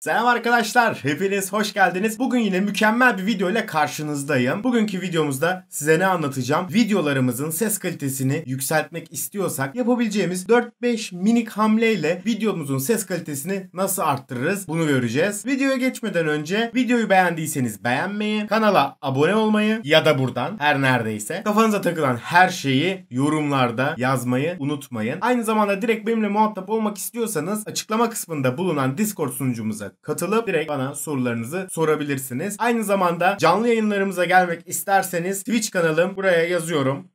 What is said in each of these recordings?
Selam arkadaşlar, hepiniz hoş geldiniz. Bugün yine mükemmel bir video ile karşınızdayım. Bugünkü videomuzda size ne anlatacağım? Videolarımızın ses kalitesini yükseltmek istiyorsak yapabileceğimiz 4-5 minik hamleyle videomuzun ses kalitesini nasıl arttırırız bunu göreceğiz. Videoya geçmeden önce videoyu beğendiyseniz beğenmeyi, kanala abone olmayı ya da buradan her neredeyse kafanıza takılan her şeyi yorumlarda yazmayı unutmayın. Aynı zamanda direkt benimle muhatap olmak istiyorsanız açıklama kısmında bulunan Discord sunucumuza yayınımıza katılıp direkt bana sorularınızı sorabilirsiniz. Aynı zamanda canlı yayınlarımıza gelmek isterseniz Twitch kanalım buraya yazıyorum.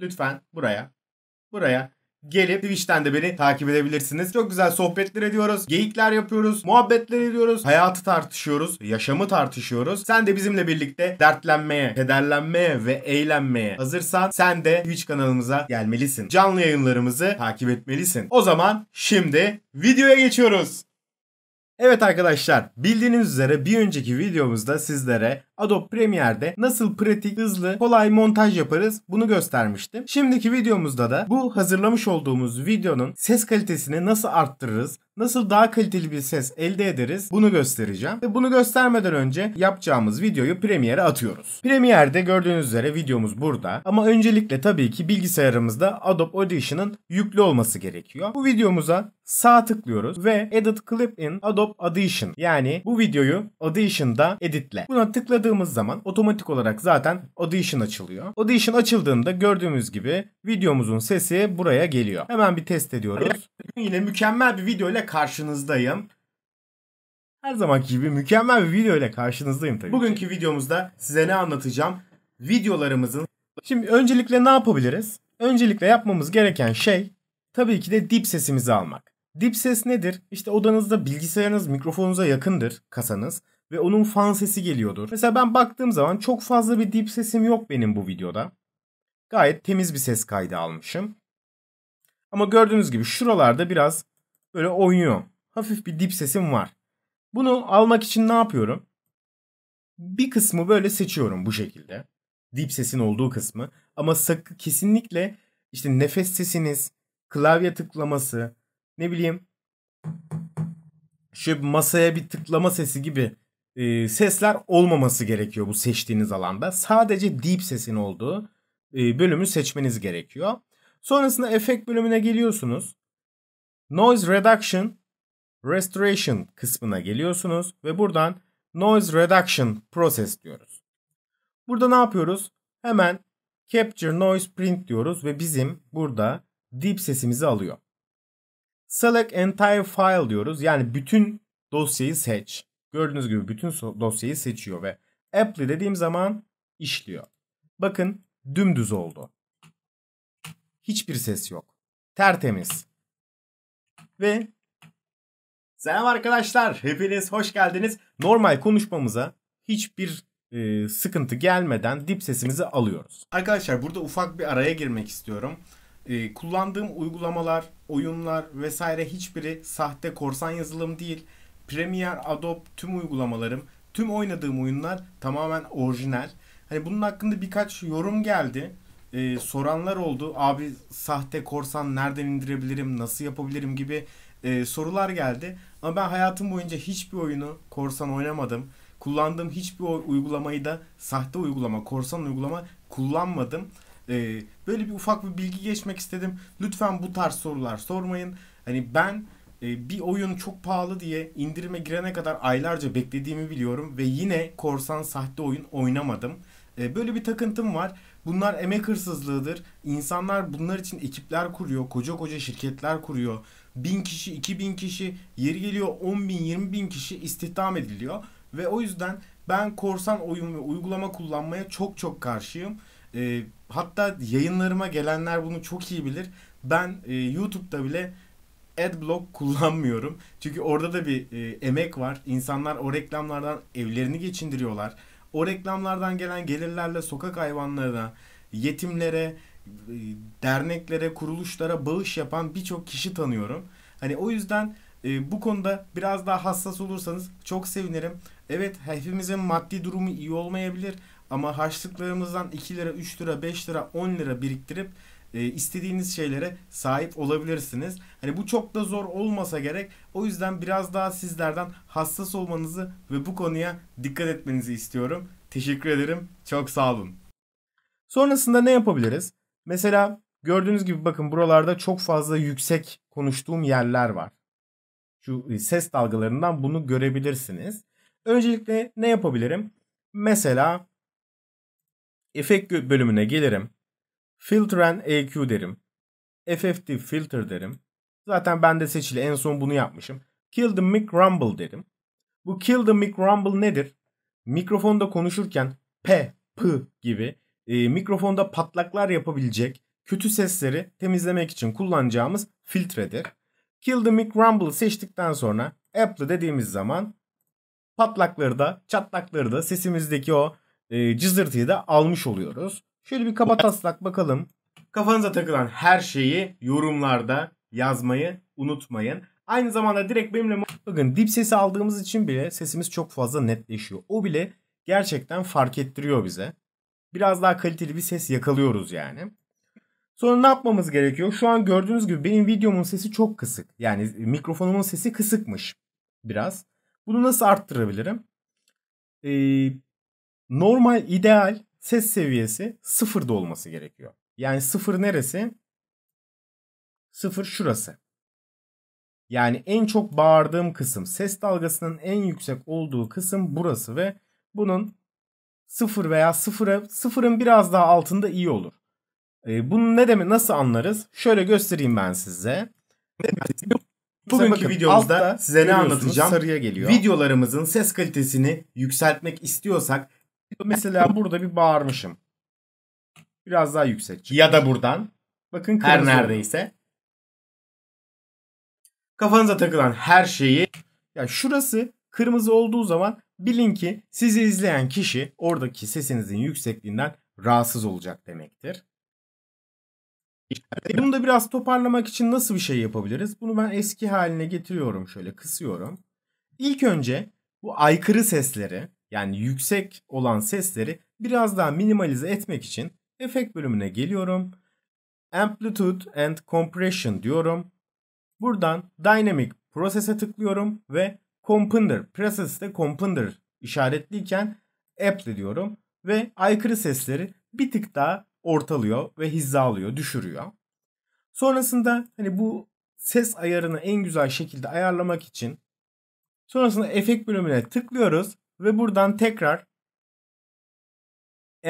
Lütfen buraya. Buraya Gelip Twitch'ten de beni takip edebilirsiniz. Çok güzel sohbetler ediyoruz. Geyikler yapıyoruz. Muhabbetler ediyoruz. Hayatı tartışıyoruz. Yaşamı tartışıyoruz. Sen de bizimle birlikte dertlenmeye, kederlenmeye ve eğlenmeye hazırsan sen de Twitch kanalımıza gelmelisin. Canlı yayınlarımızı takip etmelisin. O zaman şimdi videoya geçiyoruz. Evet arkadaşlar bildiğiniz üzere bir önceki videomuzda sizlere Adobe Premiere'de nasıl pratik, hızlı, kolay montaj yaparız bunu göstermiştim. Şimdiki videomuzda da bu hazırlamış olduğumuz videonun ses kalitesini nasıl arttırırız, nasıl daha kaliteli bir ses elde ederiz bunu göstereceğim. Ve bunu göstermeden önce yapacağımız videoyu Premiere'e atıyoruz. Premiere'de gördüğünüz üzere videomuz burada. Ama öncelikle tabii ki bilgisayarımızda Adobe Audition'ın yüklü olması gerekiyor. Bu videomuza sağ tıklıyoruz ve Edit Clip in Adobe Audition yani bu videoyu Audition'da editle. Buna tıkladığımız zaman otomatik olarak zaten Audition açılıyor. Audition açıldığında gördüğümüz gibi videomuzun sesi buraya geliyor. Hemen bir test ediyoruz yine mükemmel bir video ile karşınızdayım. Her zamanki gibi mükemmel bir video ile karşınızdayım tabii. Bugünkü videomuzda size ne anlatacağım? Videolarımızın Şimdi öncelikle ne yapabiliriz? Öncelikle yapmamız gereken şey tabii ki de dip sesimizi almak. Dip ses nedir? İşte odanızda bilgisayarınız mikrofonunuza yakındır kasanız ve onun fan sesi geliyordur. Mesela ben baktığım zaman çok fazla bir dip sesim yok benim bu videoda. Gayet temiz bir ses kaydı almışım. Ama gördüğünüz gibi şuralarda biraz böyle oynuyor. Hafif bir dip sesim var. Bunu almak için ne yapıyorum? Bir kısmı böyle seçiyorum bu şekilde. Dip sesin olduğu kısmı. Ama sakın kesinlikle işte nefes sesiniz, klavye tıklaması, ne bileyim şu masaya bir tıklama sesi gibi e, sesler olmaması gerekiyor bu seçtiğiniz alanda. Sadece deep sesin olduğu e, bölümü seçmeniz gerekiyor. Sonrasında efekt bölümüne geliyorsunuz. Noise Reduction Restoration kısmına geliyorsunuz ve buradan Noise Reduction Process diyoruz. Burada ne yapıyoruz? Hemen Capture Noise Print diyoruz ve bizim burada deep sesimizi alıyor. Select Entire File diyoruz. Yani bütün dosyayı seç. Gördüğünüz gibi bütün dosyayı seçiyor ve apply dediğim zaman işliyor. Bakın dümdüz oldu. Hiçbir ses yok. Tertemiz. Ve selam arkadaşlar. Hepiniz hoş geldiniz. Normal konuşmamıza hiçbir e, sıkıntı gelmeden dip sesimizi alıyoruz. Arkadaşlar burada ufak bir araya girmek istiyorum. E, kullandığım uygulamalar, oyunlar vesaire hiçbiri sahte korsan yazılım değil. Premiere, Adobe tüm uygulamalarım, tüm oynadığım oyunlar tamamen orijinal. Hani bunun hakkında birkaç yorum geldi e, soranlar oldu. Abi sahte korsan nereden indirebilirim, nasıl yapabilirim gibi e, sorular geldi. Ama ben hayatım boyunca hiçbir oyunu korsan oynamadım. Kullandığım hiçbir uygulamayı da sahte uygulama, korsan uygulama kullanmadım. E, böyle bir ufak bir bilgi geçmek istedim. Lütfen bu tarz sorular sormayın. Hani ben e, bir oyun çok pahalı diye indirime girene kadar aylarca beklediğimi biliyorum ve yine korsan sahte oyun oynamadım. E, böyle bir takıntım var. Bunlar emek hırsızlığıdır. İnsanlar bunlar için ekipler kuruyor. Koca koca şirketler kuruyor. 1000 kişi, 2000 kişi, yeri geliyor 10 bin, 20 bin kişi istihdam ediliyor. Ve o yüzden ben korsan oyun ve uygulama kullanmaya çok çok karşıyım. E, hatta yayınlarıma gelenler bunu çok iyi bilir. Ben e, YouTube'da bile adblock kullanmıyorum. Çünkü orada da bir e, emek var. İnsanlar o reklamlardan evlerini geçindiriyorlar. O reklamlardan gelen gelirlerle sokak hayvanlarına, yetimlere, e, derneklere, kuruluşlara bağış yapan birçok kişi tanıyorum. Hani o yüzden e, bu konuda biraz daha hassas olursanız çok sevinirim. Evet hepimizin maddi durumu iyi olmayabilir ama harçlıklarımızdan 2 lira, 3 lira, 5 lira, 10 lira biriktirip e, istediğiniz şeylere sahip olabilirsiniz. Hani bu çok da zor olmasa gerek. O yüzden biraz daha sizlerden hassas olmanızı ve bu konuya dikkat etmenizi istiyorum. Teşekkür ederim. Çok sağ olun. Sonrasında ne yapabiliriz? Mesela gördüğünüz gibi bakın buralarda çok fazla yüksek konuştuğum yerler var. Şu e, ses dalgalarından bunu görebilirsiniz. Öncelikle ne yapabilirim? Mesela efekt bölümüne gelirim. Filter and EQ derim. FFT filter derim. Zaten ben de seçili en son bunu yapmışım. Kill the mic rumble derim. Bu kill the mic rumble nedir? Mikrofonda konuşurken p, p gibi e, mikrofonda patlaklar yapabilecek kötü sesleri temizlemek için kullanacağımız filtredir. Kill the mic rumble seçtikten sonra Apple dediğimiz zaman patlakları da çatlakları da sesimizdeki o e, cızırtıyı da almış oluyoruz. Şöyle bir kaba taslak bakalım. Kafanıza takılan her şeyi yorumlarda yazmayı unutmayın. Aynı zamanda direkt benimle bakın dip sesi aldığımız için bile sesimiz çok fazla netleşiyor. O bile gerçekten fark ettiriyor bize. Biraz daha kaliteli bir ses yakalıyoruz yani. Sonra ne yapmamız gerekiyor? Şu an gördüğünüz gibi benim videomun sesi çok kısık. Yani mikrofonumun sesi kısıkmış biraz. Bunu nasıl arttırabilirim? Ee, normal, ideal ses seviyesi sıfırda olması gerekiyor. Yani sıfır neresi? Sıfır şurası. Yani en çok bağırdığım kısım, ses dalgasının en yüksek olduğu kısım burası ve bunun sıfır veya sıfıra, sıfırın biraz daha altında iyi olur. E, bunu ne demek nasıl anlarız? Şöyle göstereyim ben size. Bugünkü bakın, videomuzda size ne anlatacağım? Sarıya geliyor. Videolarımızın ses kalitesini yükseltmek istiyorsak Mesela burada bir bağırmışım. Biraz daha yüksek. Çıkmış. Ya da buradan. Bakın her neredeyse. Kafanıza takılan her şeyi. Ya yani şurası kırmızı olduğu zaman bilin ki sizi izleyen kişi oradaki sesinizin yüksekliğinden rahatsız olacak demektir. E bunu da biraz toparlamak için nasıl bir şey yapabiliriz? Bunu ben eski haline getiriyorum şöyle kısıyorum. İlk önce bu aykırı sesleri yani yüksek olan sesleri biraz daha minimalize etmek için efekt bölümüne geliyorum. Amplitude and Compression diyorum. Buradan Dynamic Process'e tıklıyorum ve Compounder, Process'te Compounder işaretliyken Apply diyorum ve aykırı sesleri bir tık daha ortalıyor ve hizalıyor, düşürüyor. Sonrasında hani bu ses ayarını en güzel şekilde ayarlamak için sonrasında efekt bölümüne tıklıyoruz ve buradan tekrar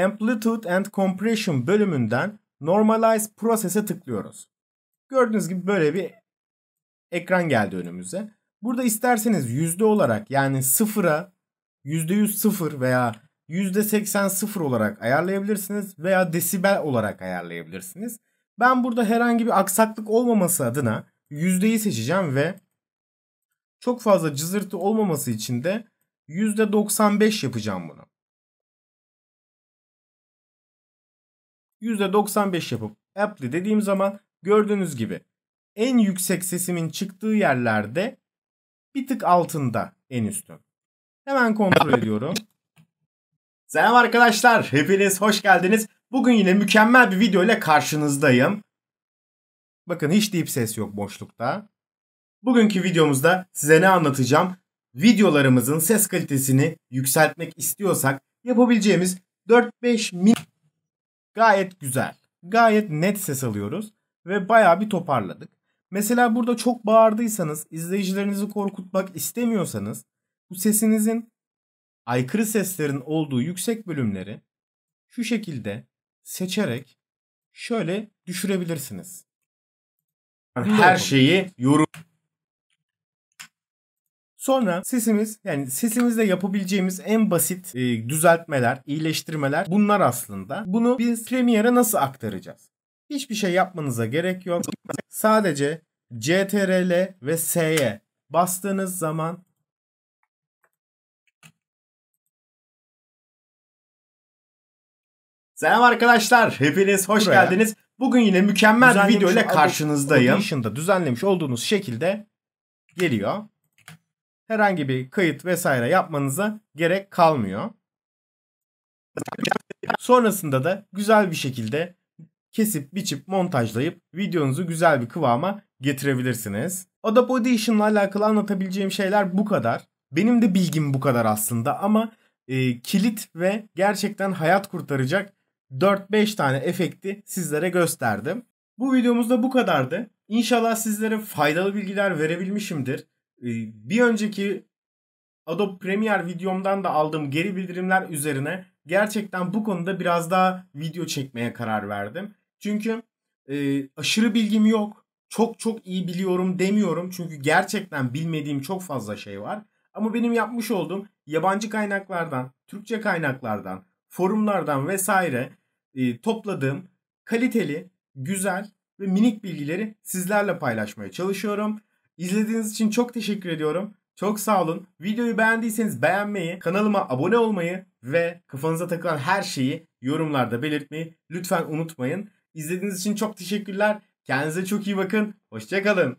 Amplitude and Compression bölümünden Normalize Process'e tıklıyoruz. Gördüğünüz gibi böyle bir ekran geldi önümüze. Burada isterseniz yüzde olarak yani sıfıra yüzde yüz sıfır veya yüzde seksen sıfır olarak ayarlayabilirsiniz veya desibel olarak ayarlayabilirsiniz. Ben burada herhangi bir aksaklık olmaması adına yüzdeyi seçeceğim ve çok fazla cızırtı olmaması için de %95 yapacağım bunu. %95 yapıp apply dediğim zaman gördüğünüz gibi en yüksek sesimin çıktığı yerlerde bir tık altında en üstün. Hemen kontrol ediyorum. Selam arkadaşlar. Hepiniz hoş geldiniz. Bugün yine mükemmel bir video ile karşınızdayım. Bakın hiç deyip ses yok boşlukta. Bugünkü videomuzda size ne anlatacağım? videolarımızın ses kalitesini yükseltmek istiyorsak yapabileceğimiz 4-5 min gayet güzel. Gayet net ses alıyoruz ve baya bir toparladık. Mesela burada çok bağırdıysanız, izleyicilerinizi korkutmak istemiyorsanız bu sesinizin aykırı seslerin olduğu yüksek bölümleri şu şekilde seçerek şöyle düşürebilirsiniz. her şeyi yorum Sonra sesimiz yani sesimizle yapabileceğimiz en basit e, düzeltmeler, iyileştirmeler bunlar aslında. Bunu biz premiere nasıl aktaracağız? Hiçbir şey yapmanıza gerek yok. Sadece CTRL ve S'ye bastığınız zaman Selam arkadaşlar. Hepiniz hoş Buraya. geldiniz. Bugün yine mükemmel bir video ile karşınızdayım. Audition'da düzenlemiş olduğunuz şekilde geliyor herhangi bir kayıt vesaire yapmanıza gerek kalmıyor. Sonrasında da güzel bir şekilde kesip biçip montajlayıp videonuzu güzel bir kıvama getirebilirsiniz. Adobe Audition'la alakalı anlatabileceğim şeyler bu kadar. Benim de bilgim bu kadar aslında ama e, kilit ve gerçekten hayat kurtaracak 4-5 tane efekti sizlere gösterdim. Bu videomuzda bu kadardı. İnşallah sizlere faydalı bilgiler verebilmişimdir. Ee, bir önceki Adobe Premiere videomdan da aldığım geri bildirimler üzerine gerçekten bu konuda biraz daha video çekmeye karar verdim. Çünkü e, aşırı bilgim yok. Çok çok iyi biliyorum demiyorum. Çünkü gerçekten bilmediğim çok fazla şey var. Ama benim yapmış olduğum yabancı kaynaklardan, Türkçe kaynaklardan, forumlardan vesaire e, topladığım kaliteli, güzel ve minik bilgileri sizlerle paylaşmaya çalışıyorum. İzlediğiniz için çok teşekkür ediyorum. Çok sağ olun. Videoyu beğendiyseniz beğenmeyi, kanalıma abone olmayı ve kafanıza takılan her şeyi yorumlarda belirtmeyi lütfen unutmayın. İzlediğiniz için çok teşekkürler. Kendinize çok iyi bakın. Hoşçakalın.